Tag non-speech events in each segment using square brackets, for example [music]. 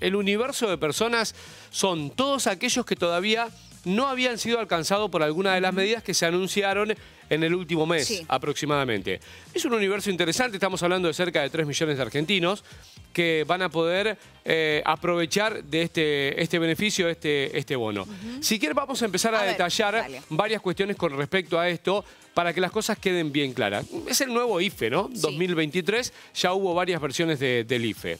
El universo de personas son todos aquellos que todavía no habían sido alcanzados por alguna de las medidas que se anunciaron en el último mes aproximadamente. Es un universo interesante, estamos hablando de cerca de 3 millones de argentinos que van a poder eh, aprovechar de este, este beneficio, este, este bono. Si quiere vamos a empezar a, detallar varias cuestiones con respecto a esto para que las cosas queden bien claras. Es el nuevo IFE, ¿no? 2023, ya hubo varias versiones del IFE.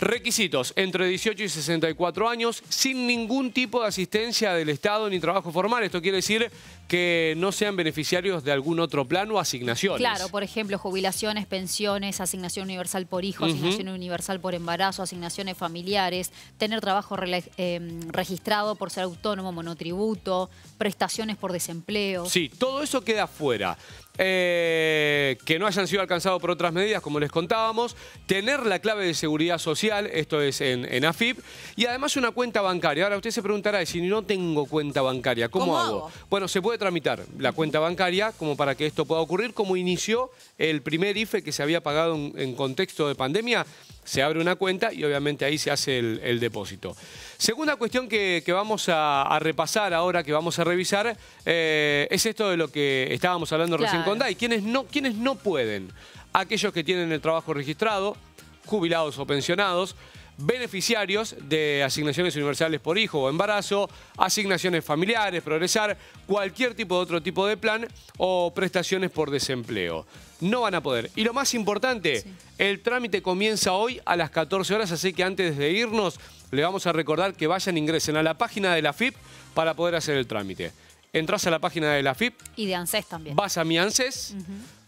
Requisitos, entre 18 y 64 años, sin ningún tipo de asistencia del Estado ni trabajo formal. Esto quiere decir que no sean beneficiarios de algún otro plan o asignaciones. Claro, por ejemplo, jubilaciones, pensiones, asignación universal por hijo, asignación universal por embarazo, asignaciones familiares, tener trabajo em, registrado por ser autónomo, monotributo, prestaciones por desempleo. Sí, todo eso queda fuera. Eh, que no hayan sido alcanzados por otras medidas, como les contábamos, tener la clave de seguridad social, esto es en, AFIP, y además una cuenta bancaria. Ahora usted se preguntará, si no tengo cuenta bancaria, ¿cómo, hago? Bueno, se puede tramitar la cuenta bancaria como para que esto pueda ocurrir, como inició el primer IFE que se había pagado en, contexto de pandemia, se abre una cuenta y obviamente ahí se hace el, depósito. Segunda cuestión que, vamos a, repasar ahora, que vamos a revisar, eh, es esto de lo que estábamos hablando recientemente recién ¿Quiénes Quienes no, quienes no pueden, aquellos que tienen el trabajo registrado, jubilados o pensionados, beneficiarios de asignaciones universales por hijo o embarazo, asignaciones familiares, progresar, cualquier tipo de otro tipo de plan o prestaciones por desempleo. No van a poder. Y lo más importante, el trámite comienza hoy a las 14 horas, así que antes de irnos le vamos a recordar que vayan, e ingresen a la página de la FIP para poder hacer el trámite entras a la página de la FIP. Y de ANSES también. Vas a mi ANSES.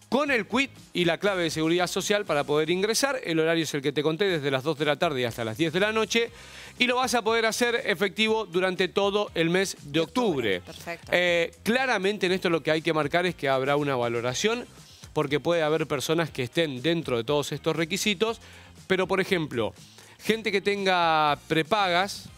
Con el quit y la clave de seguridad social para poder ingresar. El horario es el que te conté, desde las 2 de la tarde hasta las 10 de la noche. Y lo vas a poder hacer efectivo durante todo el mes de octubre. Eh, claramente en esto lo que hay que marcar es que habrá una valoración porque puede haber personas que estén dentro de todos estos requisitos, pero por ejemplo, gente que tenga prepagas,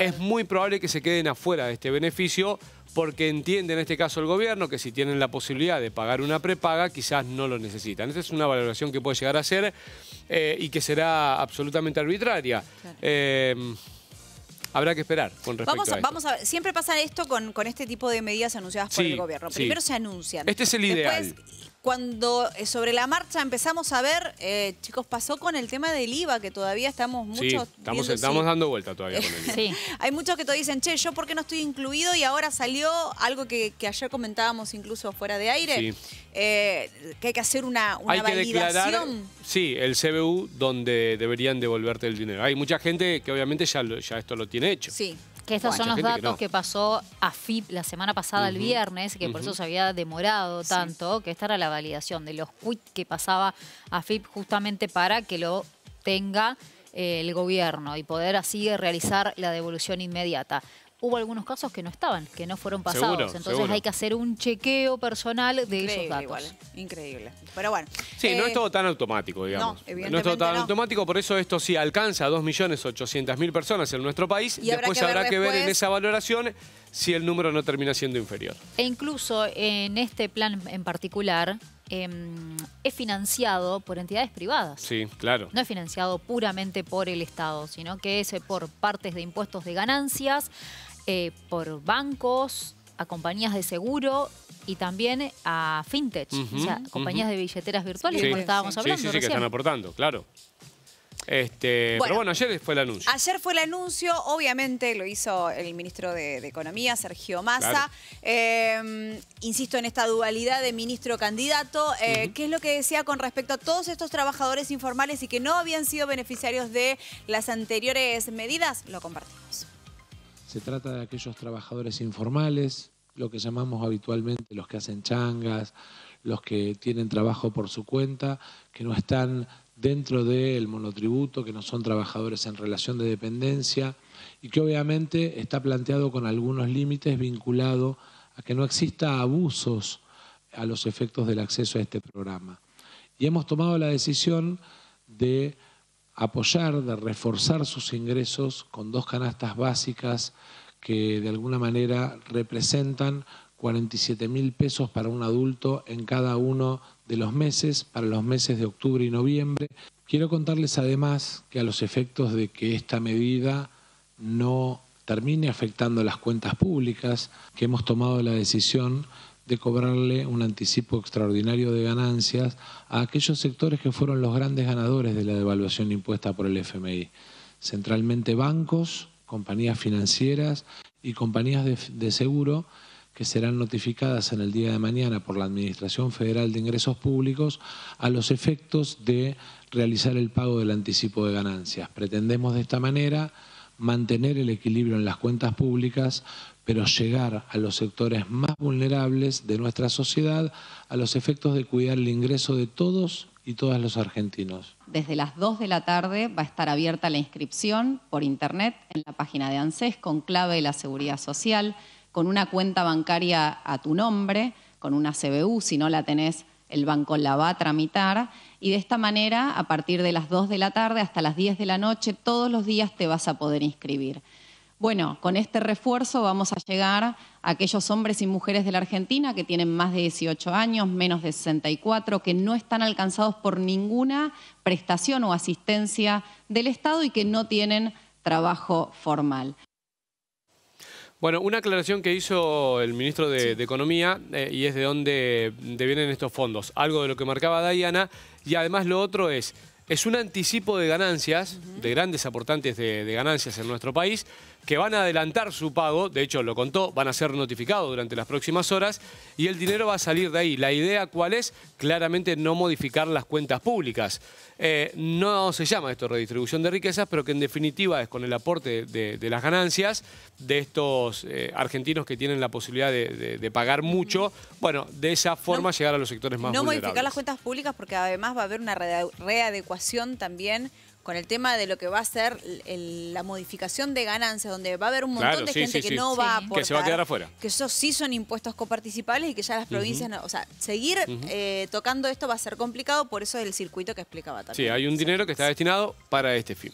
es muy probable que se queden afuera de este beneficio porque entiende en este caso el gobierno que si tienen la posibilidad de pagar una prepaga, quizás no lo necesitan. Esa es una valoración que puede llegar a ser eh, y que será absolutamente arbitraria. Eh, habrá que esperar con respecto a, esto. Vamos a siempre pasa esto con, con este tipo de medidas anunciadas por el gobierno. Primero se anuncian. Este es el ideal. Después cuando eh, sobre la marcha empezamos a ver, eh, chicos, pasó con el tema del IVA, que todavía estamos muchos... Eh, estamos, dando vuelta todavía con el [laughs] IVA. Hay muchos que te dicen, che, yo por qué no estoy incluido y ahora salió algo que, ayer comentábamos incluso fuera de aire, que hay que hacer una, validación. sí, el CBU donde deberían devolverte el dinero. Hay mucha gente que obviamente ya, ya esto lo tiene hecho. Sí. Que estos son los datos que, pasó a FIP la semana pasada, el viernes, que por eso se había demorado tanto, que esta era la validación de los quits que pasaba a FIP justamente para que lo tenga eh, el gobierno y poder así realizar la devolución inmediata hubo algunos casos que no estaban, que no fueron pasados. Entonces hay que hacer un chequeo personal de esos datos. Eh. Increíble. Pero bueno. Sí, no es eh, todo tan automático, digamos. No, evidentemente no es todo tan automático, por eso esto sí alcanza a 2.800.000 personas en nuestro país. Y después habrá que, ver en esa valoración si el número no termina siendo inferior. E incluso en este plan en particular, em, es financiado por entidades privadas. Sí, claro. No es financiado puramente por el Estado, sino que es por partes de impuestos de ganancias, eh, por bancos, a compañías de seguro y también a fintech, o sea, compañías de billeteras virtuales, como estábamos hablando. Sí, sí, sí que están aportando, claro. Este, pero bueno, ayer fue el anuncio. Ayer fue el anuncio, obviamente lo hizo el ministro de, Economía, Sergio Massa. Em, insisto en esta dualidad de ministro-candidato. Eh, ¿Qué es lo que decía con respecto a todos estos trabajadores informales y que no habían sido beneficiarios de las anteriores medidas? Lo compartimos. Se trata de aquellos trabajadores informales, lo que llamamos habitualmente los que hacen changas, los que tienen trabajo por su cuenta, que no están dentro del monotributo, que no son trabajadores en relación de dependencia y que obviamente está planteado con algunos límites vinculado a que no exista abusos a los efectos del acceso a este programa. Y hemos tomado la decisión de apoyar, de reforzar sus ingresos con dos canastas básicas que de alguna manera representan 47 mil pesos para un adulto en cada uno de los meses, para los meses de octubre y noviembre. Quiero contarles además que a los efectos de que esta medida no termine afectando las cuentas públicas, que hemos tomado la decisión de cobrarle un anticipo extraordinario de ganancias a aquellos sectores que fueron los grandes ganadores de la devaluación impuesta por el FMI, centralmente bancos, compañías financieras y compañías de, seguro que serán notificadas en el día de mañana por la Administración Federal de Ingresos Públicos a los efectos de realizar el pago del anticipo de ganancias. Pretendemos de esta manera mantener el equilibrio en las cuentas públicas, pero llegar a los sectores más vulnerables de nuestra sociedad a los efectos de cuidar el ingreso de todos y todas los argentinos. Desde las 2 de la tarde va a estar abierta la inscripción por internet en la página de ANSES con clave de la seguridad social, con una cuenta bancaria a tu nombre, con una CBU si no la tenés el banco la va a tramitar y de esta manera, a partir de las 2 de la tarde hasta las 10 de la noche, todos los días te vas a poder inscribir. Bueno, con este refuerzo vamos a llegar a aquellos hombres y mujeres de la Argentina que tienen más de 18 años, menos de 64, que no están alcanzados por ninguna prestación o asistencia del Estado y que no tienen trabajo formal. Bueno, una aclaración que hizo el ministro de, Economía eh, y es de dónde, vienen estos fondos. Algo de lo que marcaba Diana y además lo otro es, es un anticipo de ganancias, de grandes aportantes de ganancias en nuestro país, que van a adelantar su pago, de hecho lo contó, van a ser notificados durante las próximas horas y el dinero va a salir de ahí. La idea cuál es, claramente no modificar las cuentas públicas. Eh, no se llama esto redistribución de riquezas, pero que en definitiva es con el aporte de, las ganancias de estos eh, argentinos que tienen la posibilidad de, pagar mucho, bueno, de esa forma llegar a los sectores más vulnerables. No modificar las cuentas públicas porque además va a haber una readecuación también con el tema de lo que va a ser la modificación de ganancias, donde va a haber un montón de gente que no va a aportar. Que se va a quedar afuera. Que esos sí son impuestos coparticipables y que ya las provincias... o sea, seguir eh, tocando esto va a ser complicado, por eso es el circuito que explicaba también. Sí, hay un dinero que está destinado para este fin.